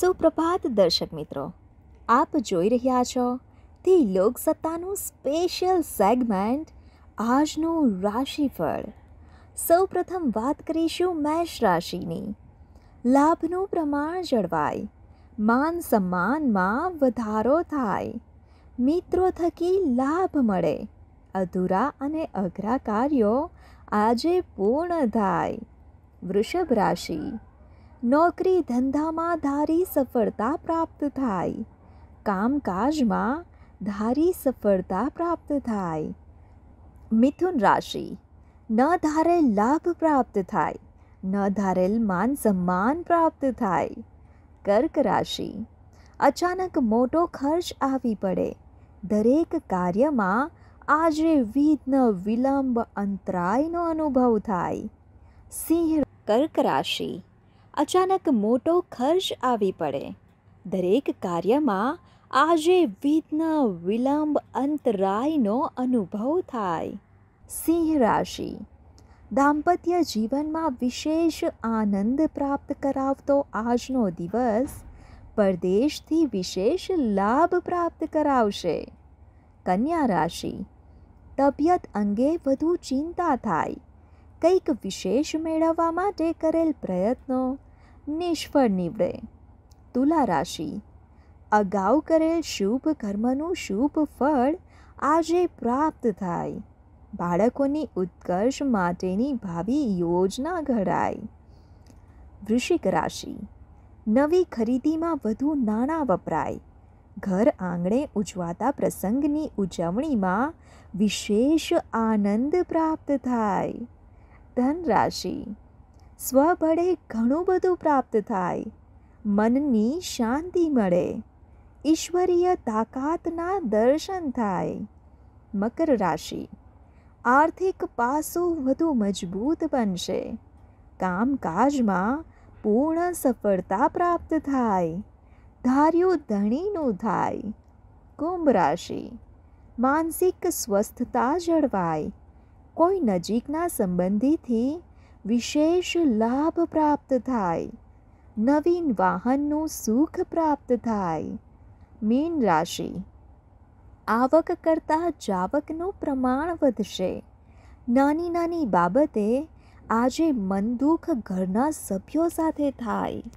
સુપ્રભાત દર્શક મિત્રો આપ જોઈ રહ્યા છો તે લોકસત્તાનું સ્પેશિયલ સેગમેન્ટ આજનું રાશિફળ સૌપ્રથમ વાત કરીશું મેષ રાશિની લાભનું પ્રમાણ જળવાય માન સન્માનમાં વધારો થાય મિત્રો થકી લાભ મળે અધૂરા અને અઘરા કાર્યો આજે પૂર્ણ થાય વૃષભ રાશિ નોકરી ધંધામાં ધારી સફળતા પ્રાપ્ત થાય કામકાજમાં ધારી સફળતા પ્રાપ્ત થાય મિથુન રાશિ ન ધારેલ લાભ પ્રાપ્ત થાય ન ધારેલ માન સન્માન પ્રાપ્ત થાય કર્ક રાશિ અચાનક મોટો ખર્ચ આવી પડે દરેક કાર્યમાં આજે વિઘ્ન વિલંબ અંતરાયનો અનુભવ થાય સિંહ કર્ક રાશિ અચાનક મોટો ખર્ચ આવી પડે દરેક કાર્યમાં આજે વિઘ્ન વિલંબ અંતરાયનો અનુભવ થાય સિંહ રાશિ દાંપત્ય જીવનમાં વિશેષ આનંદ પ્રાપ્ત કરાવતો આજનો દિવસ પરદેશથી વિશેષ લાભ પ્રાપ્ત કરાવશે કન્યા રાશિ તબિયત અંગે વધુ ચિંતા થાય કંઈક વિશેષ મેળવવા માટે કરેલ પ્રયત્નો નિષ્ફળ નીવડે તુલા રાશિ અગાઉ કરેલ શુભ કર્મનું શુભ ફળ આજે પ્રાપ્ત થાય બાળકોની ઉત્કર્ષ માટેની ભાવિ યોજના ઘડાય વૃશ્ચિક રાશિ નવી ખરીદીમાં વધુ નાણાં વપરાય ઘર આંગણે ઉજવાતા પ્રસંગની ઉજવણીમાં વિશેષ આનંદ પ્રાપ્ત થાય ધનરાશિ સ્વભળે ઘણું બધું પ્રાપ્ત થાય મનની શાંતિ મળે ઈશ્વરીય તાકાતના દર્શન થાય મકર રાશિ આર્થિક પાસું વધુ મજબૂત બનશે કામકાજમાં પૂર્ણ સફળતા પ્રાપ્ત થાય ધાર્યું ધણીનું થાય કુંભ રાશિ માનસિક સ્વસ્થતા જળવાય કોઈ નજીકના સંબંધીથી વિશેષ લાભ પ્રાપ્ત થાય નવીન વાહનનું સુખ પ્રાપ્ત થાય મીન રાશિ આવક કરતાં જાવકનું પ્રમાણ વધશે નાની નાની બાબતે આજે મનદુખ ઘરના સભ્યો સાથે થાય